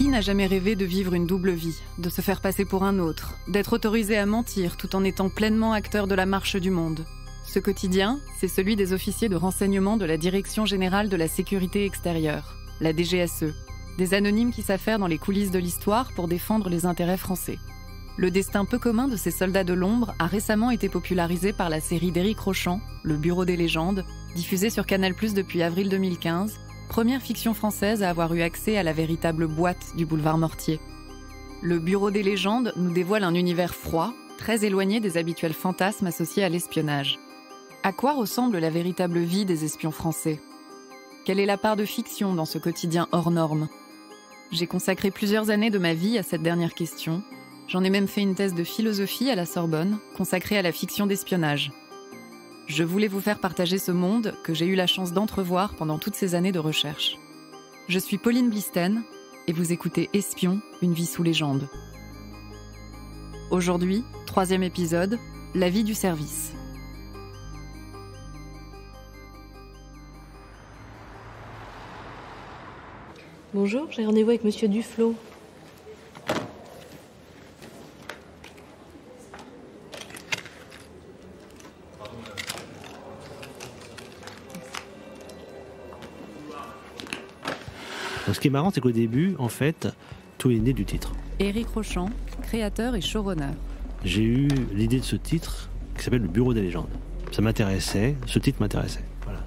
Qui n'a jamais rêvé de vivre une double vie, de se faire passer pour un autre, d'être autorisé à mentir tout en étant pleinement acteur de la marche du monde Ce quotidien, c'est celui des officiers de renseignement de la Direction générale de la sécurité extérieure, la DGSE, des anonymes qui s'affairent dans les coulisses de l'histoire pour défendre les intérêts français. Le destin peu commun de ces soldats de l'ombre a récemment été popularisé par la série d'Éric Rochant, Le Bureau des légendes, diffusée sur Canal+ depuis avril 2015 première fiction française à avoir eu accès à la véritable boîte du boulevard Mortier. Le Bureau des légendes nous dévoile un univers froid, très éloigné des habituels fantasmes associés à l'espionnage. À quoi ressemble la véritable vie des espions français Quelle est la part de fiction dans ce quotidien hors norme J'ai consacré plusieurs années de ma vie à cette dernière question. J'en ai même fait une thèse de philosophie à la Sorbonne, consacrée à la fiction d'espionnage. Je voulais vous faire partager ce monde que j'ai eu la chance d'entrevoir pendant toutes ces années de recherche. Je suis Pauline Blisten et vous écoutez Espion, une vie sous légende. Aujourd'hui, troisième épisode, la vie du service. Bonjour, j'ai rendez-vous avec Monsieur Duflot. ce qui est marrant, c'est qu'au début, en fait, tout est né du titre. Éric Rochant, créateur et showrunner. J'ai eu l'idée de ce titre qui s'appelle Le Bureau des légendes. Ça m'intéressait, ce titre m'intéressait. Voilà.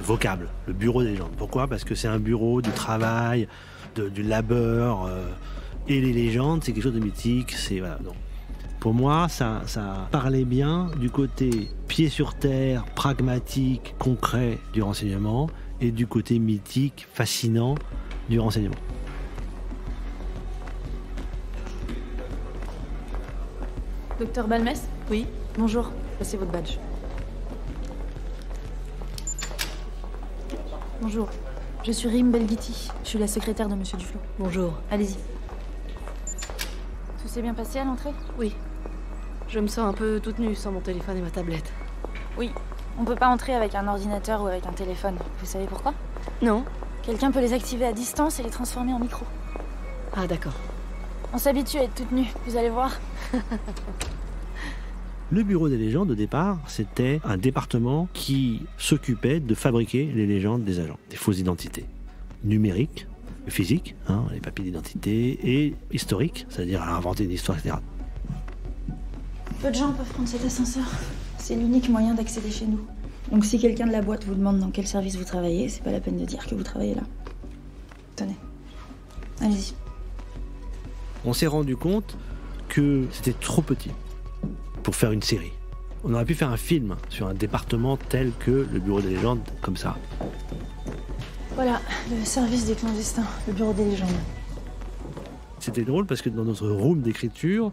Vocable, le Bureau des légendes. Pourquoi Parce que c'est un bureau du travail, du labeur. Euh, et les légendes, c'est quelque chose de mythique. C'est pour moi, ça, ça parlait bien du côté pied sur terre, pragmatique, concret du renseignement, et du côté mythique, fascinant, du renseignement. Docteur Balmès Oui, bonjour. Passez votre badge. Bonjour. Je suis Rim Belditi, Je suis la secrétaire de Monsieur Duflo. Bonjour. Allez-y. Tout s'est bien passé à l'entrée Oui. Je me sens un peu toute nue sans mon téléphone et ma tablette. Oui. On peut pas entrer avec un ordinateur ou avec un téléphone. Vous savez pourquoi Non. Quelqu'un peut les activer à distance et les transformer en micro. Ah, d'accord. On s'habitue à être toutes nues, vous allez voir. Le bureau des légendes, au départ, c'était un département qui s'occupait de fabriquer les légendes des agents, des fausses identités. Numériques, physiques, hein, les papiers d'identité, et historiques, c'est-à-dire à inventer une histoire, etc. Peu de gens peuvent prendre cet ascenseur. C'est l'unique moyen d'accéder chez nous. Donc si quelqu'un de la boîte vous demande dans quel service vous travaillez, c'est pas la peine de dire que vous travaillez là. Tenez. Allez-y. On s'est rendu compte que c'était trop petit pour faire une série. On aurait pu faire un film sur un département tel que le bureau des légendes, comme ça. Voilà, le service des clandestins, le bureau des légendes. C'était drôle parce que dans notre room d'écriture,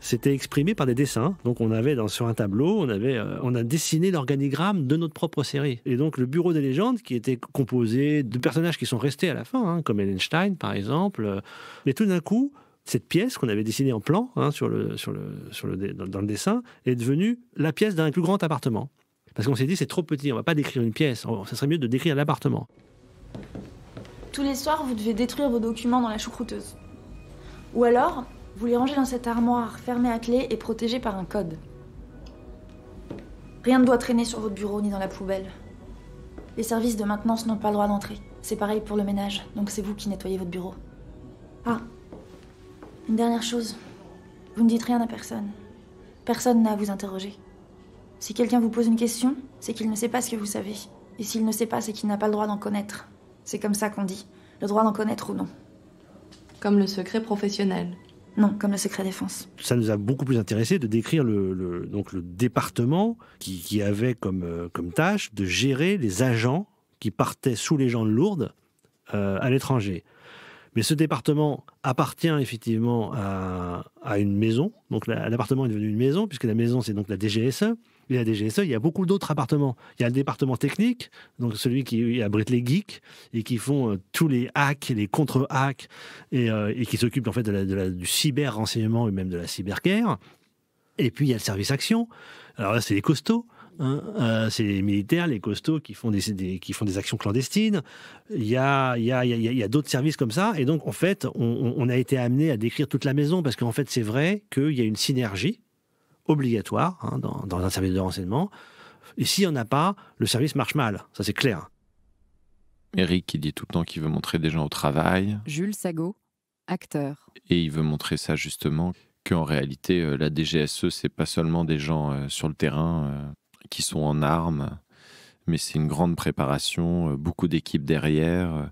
c'était exprimé par des dessins. Donc on avait dans, sur un tableau, on, avait, euh, on a dessiné l'organigramme de notre propre série. Et donc le bureau des légendes, qui était composé de personnages qui sont restés à la fin, hein, comme Einstein par exemple, euh, mais tout d'un coup, cette pièce qu'on avait dessinée en plan hein, dans le dessin est devenue la pièce d'un plus grand appartement. Parce qu'on s'est dit, c'est trop petit, on ne va pas décrire une pièce, ça serait mieux de décrire l'appartement. Tous les soirs, vous devez détruire vos documents dans la choucrouteuse. Ou alors, vous les rangez dans cette armoire fermée à clé et protégée par un code. Rien ne doit traîner sur votre bureau ni dans la poubelle. Les services de maintenance n'ont pas le droit d'entrer. C'est pareil pour le ménage, donc c'est vous qui nettoyez votre bureau. Ah, une dernière chose. Vous ne dites rien à personne. Personne n'a à vous interroger. Si quelqu'un vous pose une question, c'est qu'il ne sait pas ce que vous savez. Et s'il ne sait pas, c'est qu'il n'a pas le droit d'en connaître. C'est comme ça qu'on dit, le droit d'en connaître ou non. Comme le secret professionnel. Non, comme le secret défense. Ça nous a beaucoup plus intéressé de décrire le, donc le département qui, avait euh, comme, tâche de gérer les agents qui partaient sous les jambes Lourdes euh, à l'étranger. Mais ce département appartient effectivement à, à une maison. Donc l'appartement est devenu une maison, puisque la maison, c'est donc la DGSE il y a des GSE, il y a beaucoup d'autres appartements. Il y a le département technique, donc celui qui abrite les geeks et qui font euh, tous les hacks, les contre-hacks et, euh, qui s'occupent en fait du cyber-renseignement et même de la cyber-guerre. Et puis il y a le service action. Alors là, c'est les costauds. Hein, euh, c'est les militaires, les costauds qui font des, qui font des actions clandestines. Il y a, il y d'autres services comme ça. Et donc, en fait, on, on a été amené à décrire toute la maison parce qu'en fait, c'est vrai qu'il y a une synergie obligatoire hein, dans, un service de renseignement. Et s'il n'y en a pas, le service marche mal, ça c'est clair. Eric, qui dit tout le temps qu'il veut montrer des gens au travail. Jules Sago, acteur. Et il veut montrer ça justement, qu'en réalité, euh, la DGSE, c'est pas seulement des gens euh, sur le terrain euh, qui sont en armes, mais c'est une grande préparation, beaucoup d'équipes derrière,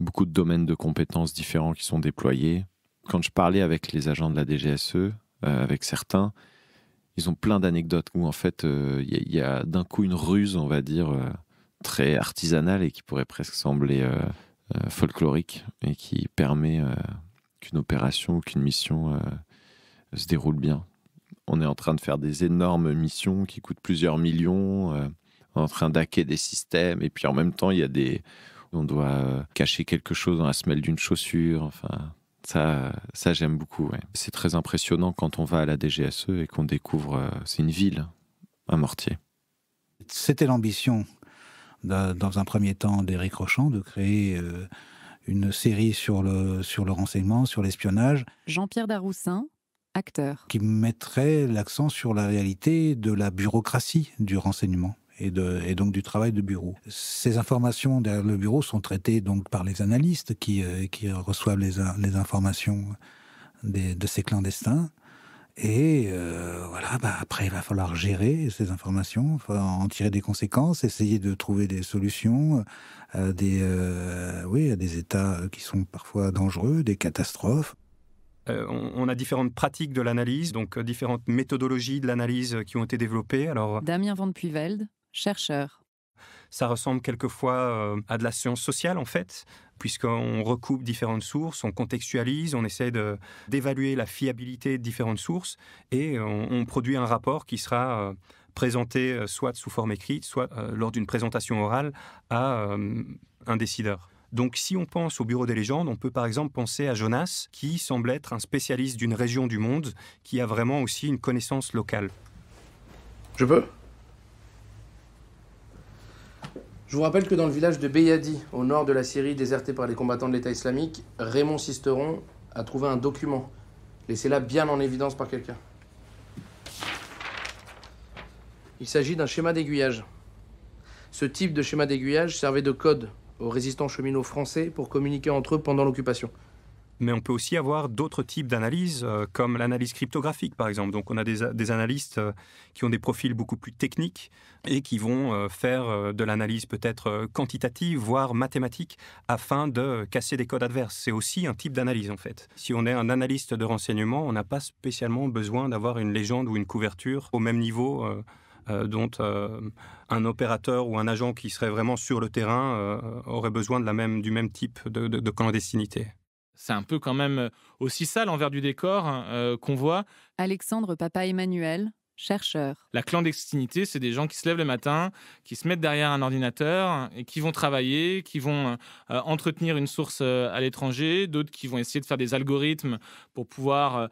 beaucoup de domaines de compétences différents qui sont déployés. Quand je parlais avec les agents de la DGSE, avec certains, ils ont plein d'anecdotes où en fait il euh, y a, d'un coup une ruse, on va dire, euh, très artisanale et qui pourrait presque sembler euh, folklorique et qui permet qu'une opération ou qu'une mission se déroule bien. On est en train de faire des énormes missions qui coûtent plusieurs millions, en train d'hacker des systèmes et puis en même temps il y a des on doit cacher quelque chose dans la semelle d'une chaussure, enfin ça, ça j'aime beaucoup. C'est très impressionnant quand on va à la DGSE et qu'on découvre, euh, c'est une ville, un mortier. C'était l'ambition, dans un premier temps, d'Éric Rochant, de créer euh, une série sur le, sur le renseignement, sur l'espionnage. Jean-Pierre Daroussin, acteur. Qui mettrait l'accent sur la réalité de la bureaucratie du renseignement et, donc du travail de bureau. Ces informations derrière le bureau sont traitées donc par les analystes qui, euh, reçoivent les, informations de ces clandestins. Et euh, voilà, bah, après, il va falloir gérer ces informations, en tirer des conséquences, essayer de trouver des solutions à euh, des, oui, à des états qui sont parfois dangereux, des catastrophes. on, a différentes pratiques de l'analyse, donc différentes méthodologies de l'analyse qui ont été développées. Alors, Damien Van Puyvelde, chercheur. Ça ressemble quelquefois euh, à de la science sociale en fait, puisqu'on recoupe différentes sources, on contextualise, on essaie d'évaluer la fiabilité de différentes sources et on, on produit un rapport qui sera euh, présenté euh, soit sous forme écrite, soit lors d'une présentation orale à un décideur. Donc si on pense au Bureau des légendes, on peut par exemple penser à Jonas, qui semble être un spécialiste d'une région du monde, qui a vraiment aussi une connaissance locale. Je peux je vous rappelle que dans le village de Beyadi, au nord de la Syrie, déserté par les combattants de l'État islamique, Raymond Sisteron a trouvé un document. laissez là bien en évidence par quelqu'un. Il s'agit d'un schéma d'aiguillage. Ce type de schéma d'aiguillage servait de code aux résistants cheminots français pour communiquer entre eux pendant l'occupation mais on peut aussi avoir d'autres types d'analyses, euh, comme l'analyse cryptographique par exemple. Donc on a des, analystes euh, qui ont des profils beaucoup plus techniques et qui vont euh, faire de l'analyse peut-être quantitative, voire mathématique, afin de casser des codes adverses. C'est aussi un type d'analyse en fait. Si on est un analyste de renseignement, on n'a pas spécialement besoin d'avoir une légende ou une couverture au même niveau. dont un opérateur ou un agent qui serait vraiment sur le terrain aurait besoin même, du même type de clandestinité. C'est un peu quand même euh, aussi sale l'envers du décor hein, euh, qu'on voit. Alexandre Papa Emmanuel, chercheur. La clandestinité, c'est des gens qui se lèvent le matin, qui se mettent derrière un ordinateur et qui vont travailler, qui vont euh, entretenir une source à l'étranger, d'autres qui vont essayer de faire des algorithmes pour pouvoir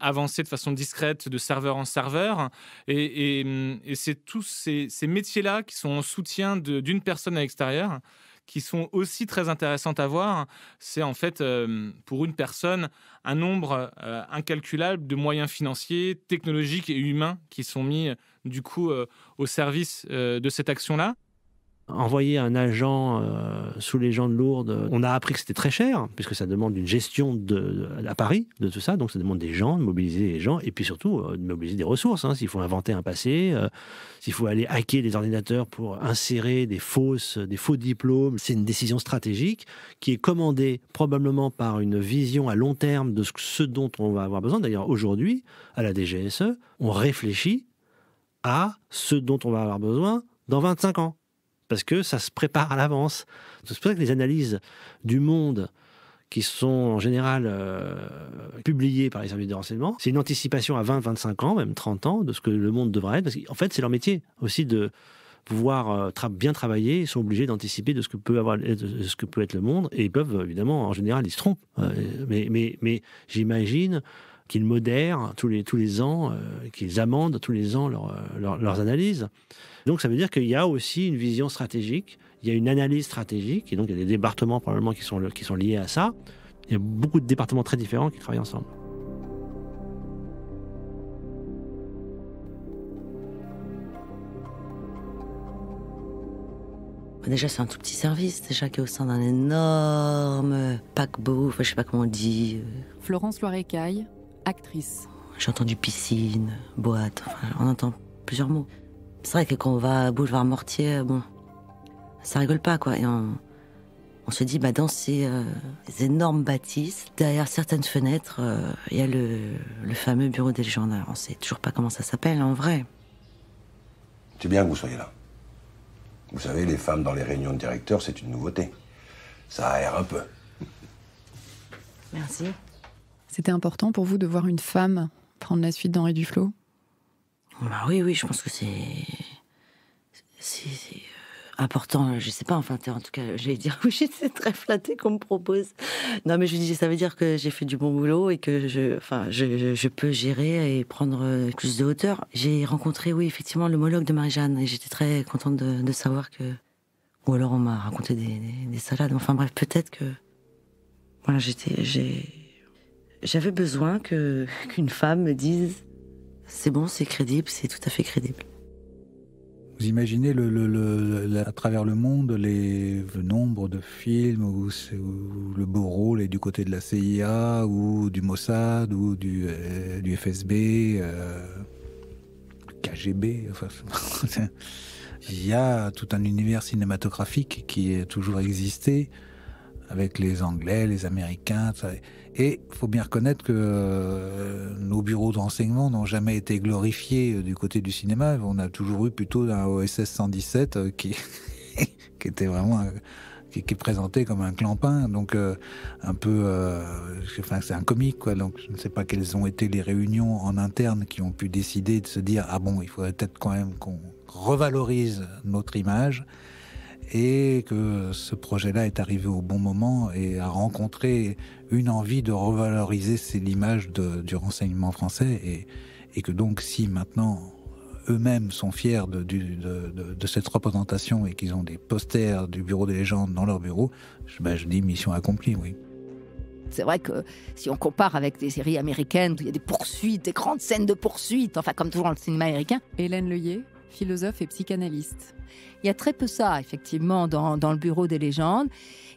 avancer de façon discrète de serveur en serveur. Hum, et, c'est tous ces, ces métiers-là qui sont en soutien d'une personne à l'extérieur qui sont aussi très intéressantes à voir. C'est en fait, euh, pour une personne, un nombre euh, incalculable de moyens financiers, technologiques et humains qui sont mis, euh, du coup, au service de cette action-là envoyer un agent euh, sous les gens de Lourdes, on a appris que c'était très cher, puisque ça demande une gestion de, à Paris de tout ça, donc ça demande des gens, de mobiliser les gens, et puis surtout euh, de mobiliser des ressources. Hein. s'il faut inventer un passé, euh, s'il faut aller hacker des ordinateurs pour insérer des fausses, des faux diplômes, c'est une décision stratégique qui est commandée probablement par une vision à long terme de ce, ce dont on va avoir besoin. D'ailleurs, aujourd'hui, à la DGSE, on réfléchit à ce dont on va avoir besoin dans 25 ans parce que ça se prépare à l'avance. C'est pour ça que les analyses du monde qui sont en général euh, publiées par les services de renseignement, c'est une anticipation à 20, 25 ans, même 30 ans, de ce que le monde devrait être, parce qu'en fait, c'est leur métier aussi de pouvoir euh, bien travailler, ils sont obligés d'anticiper de ce que peut avoir euh, de ce que peut être le monde et ils peuvent évidemment en général ils se trompent mais mais mais j'imagine qu'ils modèrent tous les tous les ans qu'ils amendent tous les ans leurs analyses donc ça veut dire qu'il y a aussi une vision stratégique, il y a une analyse stratégique, et donc il y a des départements probablement qui sont, qui sont liés à ça. Il y a beaucoup de départements très différents qui travaillent ensemble. Bah, déjà, c'est un tout petit service, déjà qui est au sein d'un énorme paquebot, enfin, je sais pas comment on dit. Euh. Florence Loirecaille, actrice. J'ai entendu piscine, boîte, enfin, on entend plusieurs mots. C'est vrai que quand on va à Boulevard Mortier, euh, bon, ça rigole pas, quoi. Et on, se dit, bah, dans euh, ces, énormes bâtisses, derrière certaines fenêtres, euh, il y a le, le, fameux bureau des légendaires. On sait toujours pas comment ça s'appelle en vrai. C'est bien que vous soyez là. Vous savez, les femmes dans les réunions de directeurs, c'est une nouveauté. Ça aère un peu. Merci. C'était important pour vous de voir une femme prendre la suite d'Henri Duflo bah oui, oui, je pense que c'est. Euh, important, je sais pas, enfin, en tout cas, j'allais dire, oui, j'étais très flattée qu'on me propose. Non, mais je dis, ça veut dire que j'ai fait du bon boulot et que je, enfin, je, peux gérer et prendre euh, plus de hauteur. J'ai rencontré, oui, effectivement, l'homologue de Marie-Jeanne et j'étais très contente de, savoir que. Ou alors on m'a raconté des, salades. Enfin, bref, peut-être que. Voilà, j'étais. J'avais besoin que qu'une femme me dise c'est bon, c'est crédible, c'est tout à fait crédible. Vous imaginez à travers le monde les, le nombre de films où, le beau rôle est du côté de la CIA ou du Mossad ou du, euh, FSB, euh, KGB. il y a tout un univers cinématographique qui a toujours existé avec les Anglais, les Américains. Et il faut bien reconnaître que euh, nos bureaux de renseignement n'ont jamais été glorifiés euh, du côté du cinéma. On a toujours eu plutôt un OSS 117 euh, qui, était vraiment... qui, est présenté comme un clampin, donc un peu, enfin c'est un comique quoi. Donc je ne sais pas quelles ont été les réunions en interne qui ont pu décider de se dire ah bon, il faudrait peut-être quand même qu'on revalorise notre image et que ce projet-là est arrivé au bon moment et a rencontré une envie de revaloriser l'image du renseignement français et, et, que donc si maintenant eux-mêmes sont fiers de, cette représentation et qu'ils ont des posters du bureau des légendes dans leur bureau, je, ben, je dis mission accomplie, oui. C'est vrai que si on compare avec des séries américaines, il y a des poursuites, des grandes scènes de poursuites, enfin comme toujours dans le cinéma américain. Hélène Leuillet philosophe et psychanalyste. Il y a très peu ça, effectivement, dans, le bureau des légendes.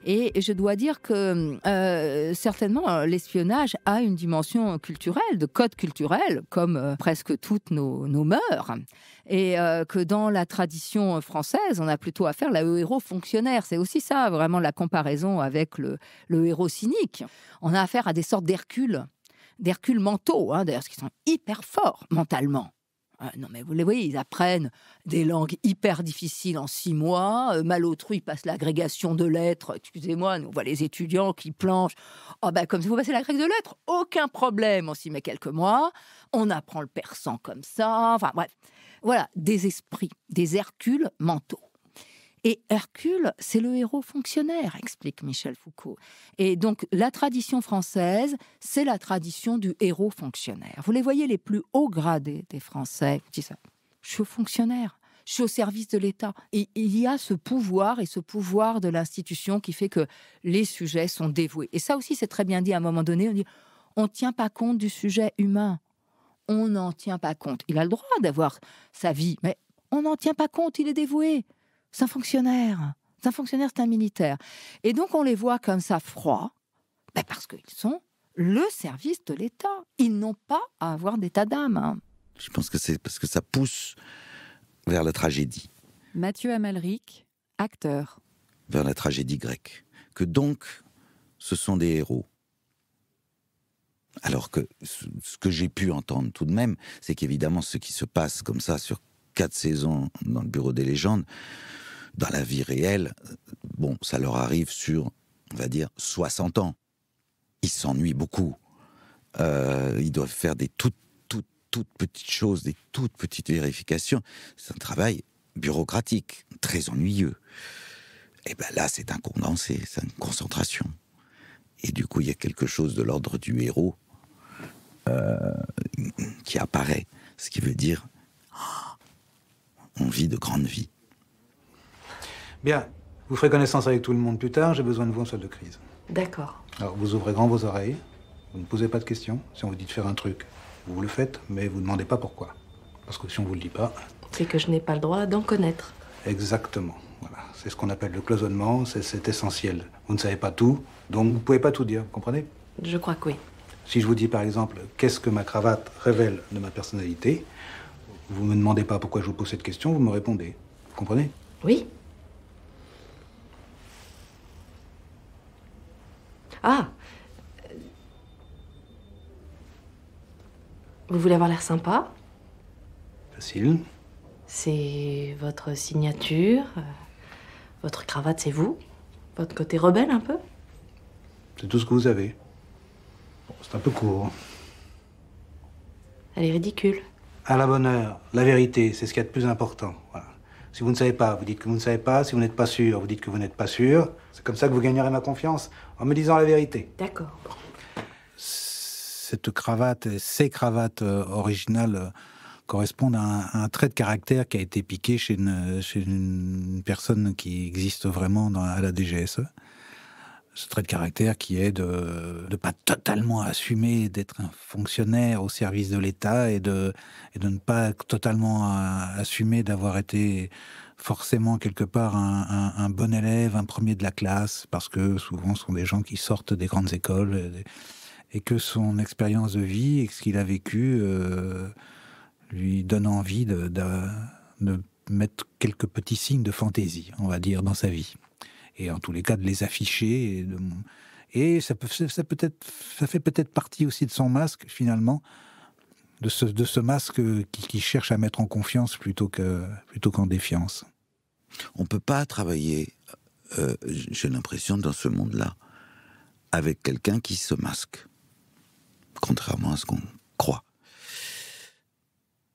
Et je dois dire que euh, certainement, l'espionnage a une dimension culturelle, de code culturel, comme euh, presque toutes nos, nos mœurs. Et euh, que dans la tradition française, on a plutôt affaire à au héros fonctionnaire. C'est aussi ça, vraiment, la comparaison avec le, héros cynique. On a affaire à des sortes d'Hercule, d'Hercule mentaux, hein, d'ailleurs, qui sont hyper forts mentalement ah, non, mais vous les voyez, ils apprennent des langues hyper difficiles en six mois. Euh, mal autrui, ils passent l'agrégation de lettres. Excusez-moi, on voit les étudiants qui planchent. oh, ben, comme si vous passez la de lettres, aucun problème, on s'y met quelques mois. On apprend le persan comme ça. Enfin, bref. Voilà, des esprits, des Hercules mentaux. Et Hercule, c'est le héros fonctionnaire, explique Michel Foucault. Et donc, la tradition française, c'est la tradition du héros fonctionnaire. Vous les voyez les plus hauts gradés des Français. disent « ça. Je suis fonctionnaire je suis au service de l'État. Et il y a ce pouvoir et ce pouvoir de l'institution qui fait que les sujets sont dévoués. Et ça aussi, c'est très bien dit à un moment donné. On dit, on ne tient pas compte du sujet humain. On n'en tient pas compte. Il a le droit d'avoir sa vie, mais on n'en tient pas compte. Il est dévoué. C'est un fonctionnaire. C'est un fonctionnaire, c'est un militaire. Et donc, on les voit comme ça froids, ben, parce qu'ils sont le service de l'État. Ils n'ont pas à avoir d'état d'âme. Hein. Je pense que c'est parce que ça pousse vers la tragédie. Mathieu Amalric, acteur. Vers la tragédie grecque. Que donc, ce sont des héros. Alors que ce que j'ai pu entendre tout de même, c'est qu'évidemment, ce qui se passe comme ça sur quatre saisons dans le bureau des légendes, dans la vie réelle, bon, ça leur arrive sur, on va dire, 60 ans. Ils s'ennuient beaucoup. Euh, ils doivent faire des toutes, toutes, toutes petites choses, des toutes petites vérifications. C'est un travail bureaucratique, très ennuyeux. Et eh bien là, c'est un condensé, c'est une concentration. Et du coup, il y a quelque chose de l'ordre du héros euh, qui apparaît. Ce qui veut dire, oh, on vit de grandes vies. Bien, vous ferez connaissance avec tout le monde plus tard, j'ai besoin de vous en salle de crise. D'accord. Alors vous ouvrez grand vos oreilles, vous ne posez pas de questions. Si on vous dit de faire un truc, vous le faites, mais vous ne demandez pas pourquoi. Parce que si on vous le dit pas... C'est que je n'ai pas le droit d'en connaître. Exactement. Voilà. C'est ce qu'on appelle le cloisonnement, c'est essentiel. Vous ne savez pas tout, donc vous ne pouvez pas tout dire, vous comprenez Je crois que oui. Si je vous dis par exemple qu'est-ce que ma cravate révèle de ma personnalité, vous ne me demandez pas pourquoi je vous pose cette question, vous me répondez. Vous comprenez Oui. Ah Vous voulez avoir l'air sympa Facile. C'est votre signature, euh, votre cravate, c'est vous Votre côté rebelle un peu C'est tout ce que vous avez. c'est un peu court. Elle est ridicule. À la bonne heure, la vérité, c'est ce qu'il y a de plus important. Voilà. Si vous ne savez pas, vous dites que vous ne savez pas. Si vous n'êtes pas sûr, vous dites que vous n'êtes pas sûr. C'est comme ça que vous gagnerez ma confiance, en me disant la vérité. D'accord. Cette cravate, ces cravates euh, originales euh, correspondent à un, trait de caractère qui a été piqué chez une, personne qui existe vraiment dans, à la DGSE ce trait de caractère qui est de ne pas totalement assumer d'être un fonctionnaire au service de l'État et de, ne pas totalement assumer d'avoir été forcément quelque part un, bon élève, un premier de la classe, parce que souvent ce sont des gens qui sortent des grandes écoles et que son expérience de vie et ce qu'il a vécu euh, lui donne envie de mettre quelques petits signes de fantaisie, on va dire, dans sa vie et en tous les cas de les afficher. Et, et ça, peut, ça, peut être, ça fait peut-être partie aussi de son masque, finalement, de ce, de ce masque qui, cherche à mettre en confiance plutôt qu'en plutôt qu'en défiance. On ne peut pas travailler, euh, j'ai l'impression, dans ce monde-là, avec quelqu'un qui se masque, contrairement à ce qu'on croit.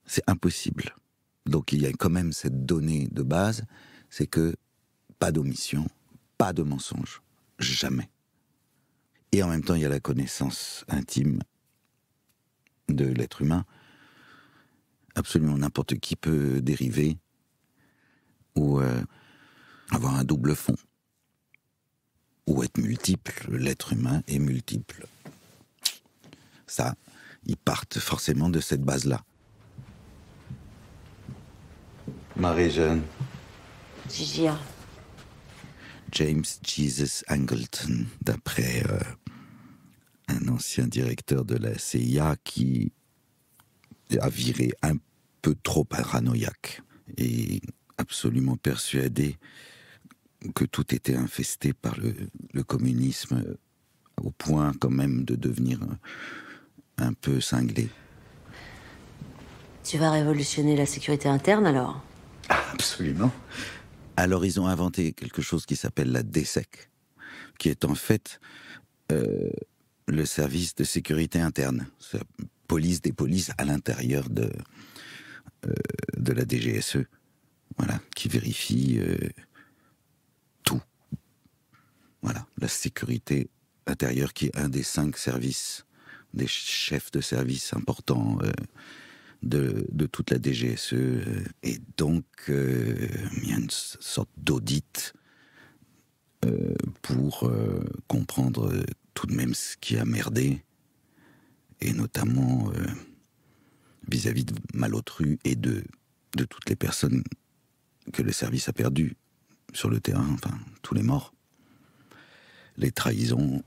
C'est impossible. Donc il y a quand même cette donnée de base, c'est que pas d'omission, pas de mensonge. Jamais. Et en même temps, il y a la connaissance intime de l'être humain. Absolument n'importe qui peut dériver ou euh, avoir un double fond. Ou être multiple. L'être humain est multiple. Ça, ils partent forcément de cette base-là. Marie-Jeanne. Gigi. Hein. James Jesus Angleton, d'après euh, un ancien directeur de la CIA qui a viré un peu trop paranoïaque et absolument persuadé que tout était infesté par le, communisme au point quand même de devenir un peu cinglé. Tu vas révolutionner la sécurité interne alors ah, Absolument. Alors ils ont inventé quelque chose qui s'appelle la DSEC, qui est en fait euh, le service de sécurité interne, la police des polices à l'intérieur de, euh, de la DGSE, voilà, qui vérifie euh, tout. Voilà, la sécurité intérieure qui est un des cinq services, des chefs de service importants de, toute la DGSE. Euh, et donc, euh, il y a une sorte d'audit euh, pour comprendre tout de même ce qui a merdé, et notamment vis-à-vis de Malotru et de, de toutes les personnes que le service a perdues sur le terrain, enfin, tous les morts, les trahisons.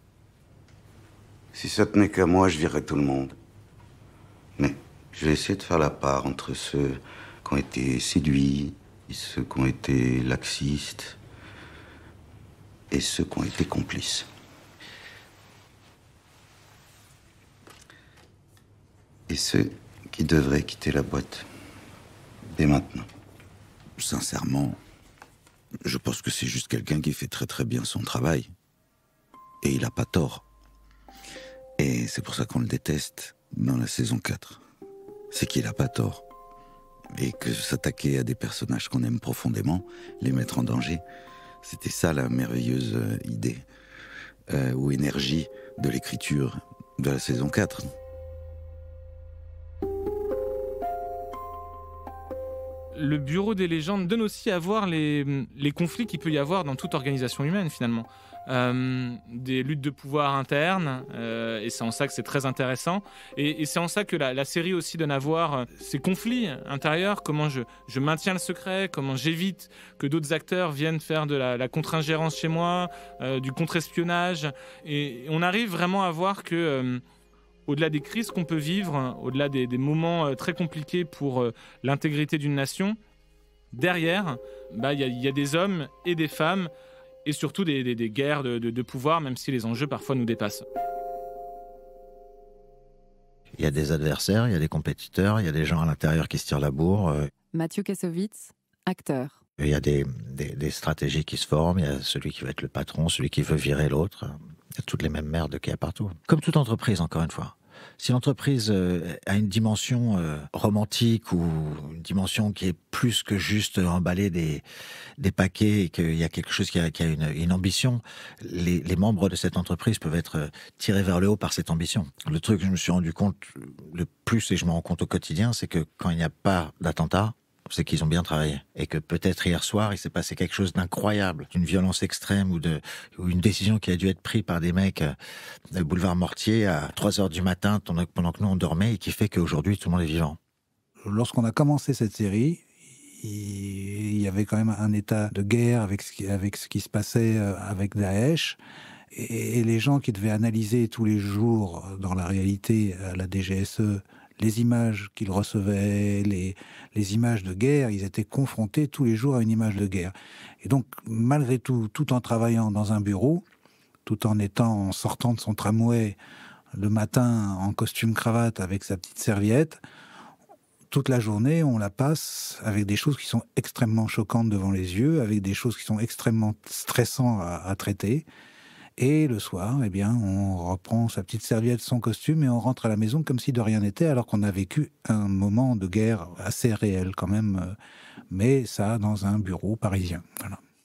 Si ça tenait qu'à moi, je virais tout le monde. Je vais essayer de faire la part entre ceux qui ont été séduits, et ceux qui ont été laxistes et ceux qui ont été complices. Et ceux qui devraient quitter la boîte dès maintenant. Sincèrement, je pense que c'est juste quelqu'un qui fait très très bien son travail. Et il n'a pas tort. Et c'est pour ça qu'on le déteste dans la saison 4 c'est qu'il n'a pas tort. Et que s'attaquer à des personnages qu'on aime profondément, les mettre en danger, c'était ça la merveilleuse euh, idée euh, ou énergie de l'écriture de la saison 4. le bureau des légendes donne aussi à voir les conflits qu'il peut y avoir dans toute organisation humaine finalement. Euh, des luttes de pouvoir internes, euh, et c'est en ça que c'est très intéressant. Et, c'est en ça que la, série aussi donne à voir euh, ces conflits intérieurs, comment je, je maintiens le secret, comment j'évite que d'autres acteurs viennent faire de la, contre-ingérence chez moi, du contre-espionnage. Et on arrive vraiment à voir que au-delà des crises qu'on peut vivre, au-delà des, moments très compliqués pour l'intégrité d'une nation, derrière, bah, il bah, y, y, a des hommes et des femmes et surtout des, guerres de, pouvoir, même si les enjeux parfois nous dépassent. Il y a des adversaires, il y a des compétiteurs, il y a des gens à l'intérieur qui se tirent la bourre. Euh. Mathieu Kassovitz, acteur. Il y a des, des, stratégies qui se forment, il y a celui qui veut être le patron, celui qui veut virer l'autre. Il y a toutes les mêmes merdes qu'il y a partout. Comme toute entreprise, encore une fois si l'entreprise euh, a une dimension euh, romantique ou une dimension qui est plus que juste emballer des, des paquets et qu'il y a quelque chose qui a, une, ambition, les, membres de cette entreprise peuvent être euh, tirés vers le haut par cette ambition. Le truc que je me suis rendu compte le plus, et je me rends compte au quotidien, c'est que quand il n'y a pas d'attentat, c'est qu'ils ont bien travaillé. Et que peut-être hier soir, il s'est passé quelque chose d'incroyable, d'une violence extrême ou, de, une décision qui a dû être prise par des mecs euh, au boulevard Mortier à 3 heures du matin pendant que nous on dormait et qui fait qu'aujourd'hui tout le monde est vivant. Lorsqu'on a commencé cette série, il y avait quand même un état de guerre avec ce qui, avec ce qui se passait euh, avec Daesh. Et, les gens qui devaient analyser tous les jours euh, dans la réalité à la DGSE les images qu'ils recevaient, les, images de guerre, ils étaient confrontés tous les jours à une image de guerre. Et donc, malgré tout, tout en travaillant dans un bureau, tout en étant en sortant de son tramway le matin en costume cravate avec sa petite serviette, toute la journée, on la passe avec des choses qui sont extrêmement choquantes devant les yeux, avec des choses qui sont extrêmement stressantes à traiter. Et le soir, eh bien, on reprend sa petite serviette, son costume, et on rentre à la maison comme si de rien n'était, alors qu'on a vécu un moment de guerre assez réel quand même, euh, mais ça dans un bureau parisien.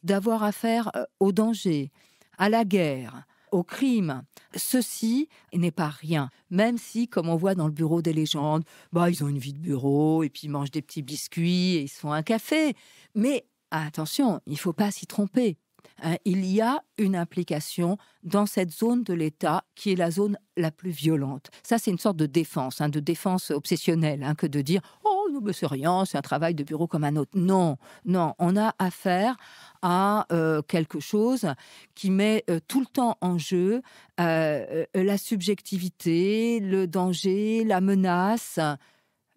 D'avoir affaire euh, au danger, à la guerre, au crime. Ceci n'est pas rien, même si, comme on voit dans le bureau des légendes, bah, ils ont une vie de bureau et puis ils mangent des petits biscuits et ils se font un café. Mais attention, il ne faut pas s'y tromper. Euh, il y a une implication dans cette zone de l'État qui est la zone la plus violente. Ça, c'est une sorte de défense, hein, de défense obsessionnelle, hein, que de dire oh nous ne c'est rien, c'est un travail de bureau comme un autre. Non, non, on a affaire à euh, quelque chose qui met euh, tout le temps en jeu la subjectivité, le danger, la menace,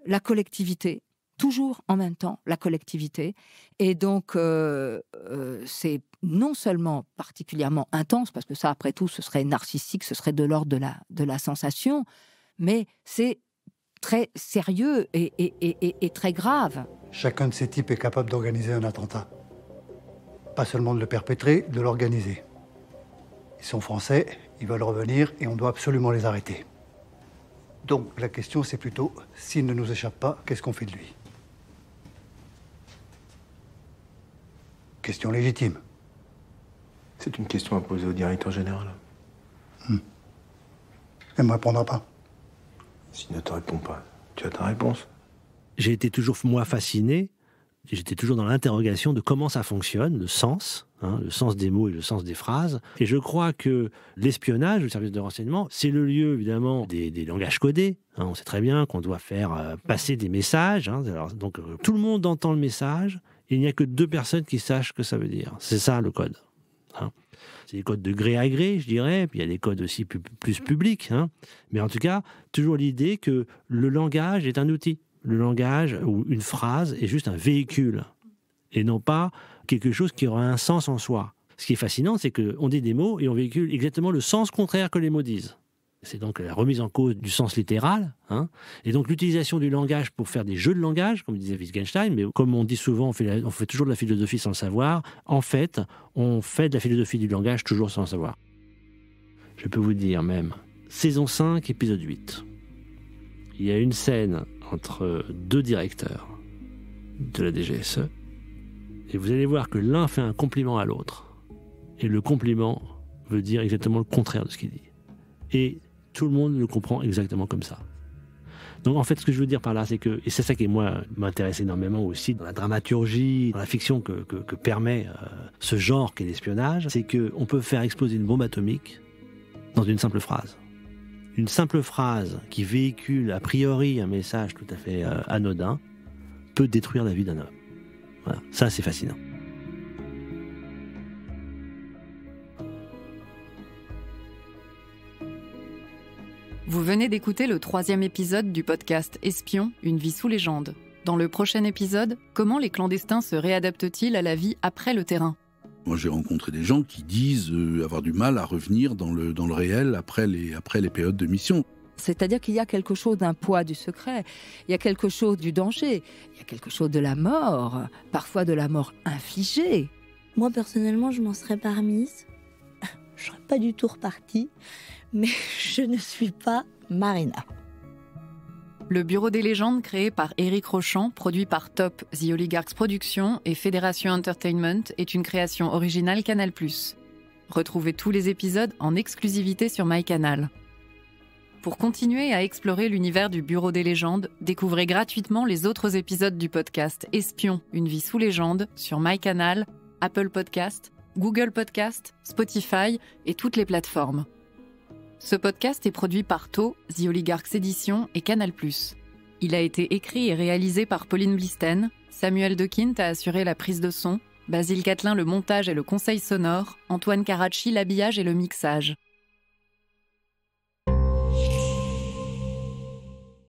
la collectivité toujours en même temps la collectivité. Et donc, c'est non seulement particulièrement intense, parce que ça, après tout, ce serait narcissique, ce serait de l'ordre de la, de la sensation, mais c'est très sérieux et, et, et, très grave. Chacun de ces types est capable d'organiser un attentat. Pas seulement de le perpétrer, de l'organiser. Ils sont français, ils veulent revenir et on doit absolument les arrêter. Donc la question c'est plutôt, s'il ne nous échappe pas, qu'est-ce qu'on fait de lui Question légitime. C'est une question à poser au directeur général. Hmm. Elle ne me répondra pas. S'il ne te répond pas, tu as ta réponse. J'ai été toujours, moi, fasciné. J'étais toujours dans l'interrogation de comment ça fonctionne, le sens, hein, le sens des mots et le sens des phrases. Et je crois que l'espionnage, le service de renseignement, c'est le lieu, évidemment, des, langages codés. Hein, on sait très bien qu'on doit faire euh, passer des messages. Hein. donc, euh, tout le monde entend le message. il n'y a que deux personnes qui sachent ce que ça veut dire. C'est ça, le code. Hein. C'est des codes de gré à gré, je dirais, puis il y a des codes aussi plus, publics. Hein. Mais en tout cas, toujours l'idée que le langage est un outil. Le langage ou une phrase est juste un véhicule et non pas quelque chose qui aura un sens en soi. Ce qui est fascinant, c'est qu'on dit des mots et on véhicule exactement le sens contraire que les mots disent c'est donc la remise en cause du sens littéral. Hein. Et donc l'utilisation du langage pour faire des jeux de langage, comme disait Wittgenstein, mais comme on dit souvent, on fait, on fait toujours de la philosophie sans le savoir. En fait, on fait de la philosophie du langage toujours sans le savoir. Je peux vous dire même, saison 5, épisode 8. Il y a une scène entre deux directeurs de la DGSE, et vous allez voir que l'un fait un compliment à l'autre, et le compliment veut dire exactement le contraire de ce qu'il dit. Et tout le monde le comprend exactement comme ça. Donc en fait, ce que je veux dire par là, c'est que, et c'est ça qui, m'intéresse énormément aussi dans la dramaturgie, dans la fiction que, permet euh, ce genre qu'est l'espionnage, c'est qu'on peut faire exploser une bombe atomique dans une simple phrase. Une simple phrase qui véhicule a priori un message tout à fait euh, anodin peut détruire la vie d'un homme. Voilà, ça c'est fascinant. Vous venez d'écouter le troisième épisode du podcast Espion, une vie sous légende. Dans le prochain épisode, comment les clandestins se réadaptent-ils à la vie après le terrain Moi j'ai rencontré des gens qui disent euh, avoir du mal à revenir dans le, dans le réel après les, après les périodes de mission. C'est-à-dire qu'il y a quelque chose d'un poids du secret, il y a quelque chose du danger, il y a quelque chose de la mort, parfois de la mort infligée. Moi personnellement je m'en serais pas je serais pas du tout repartie mais je ne suis pas Marina. Le Bureau des légendes, créé par Eric Rochant, produit par Top, The Oligarchs Productions et Fédération Entertainment, est une création originale Canal+. Retrouvez tous les épisodes en exclusivité sur MyCanal. Pour continuer à explorer l'univers du Bureau des légendes, découvrez gratuitement les autres épisodes du podcast Espion, une vie sous légende sur MyCanal, Apple Podcast, Google Podcast, Spotify et toutes les plateformes. Ce podcast est produit par To, The Oligarchs Edition et Canal+. Il a été écrit et réalisé par Pauline Blisten, Samuel De Kint a assuré la prise de son, Basile Catlin le montage et le conseil sonore, Antoine Caracci l'habillage et le mixage.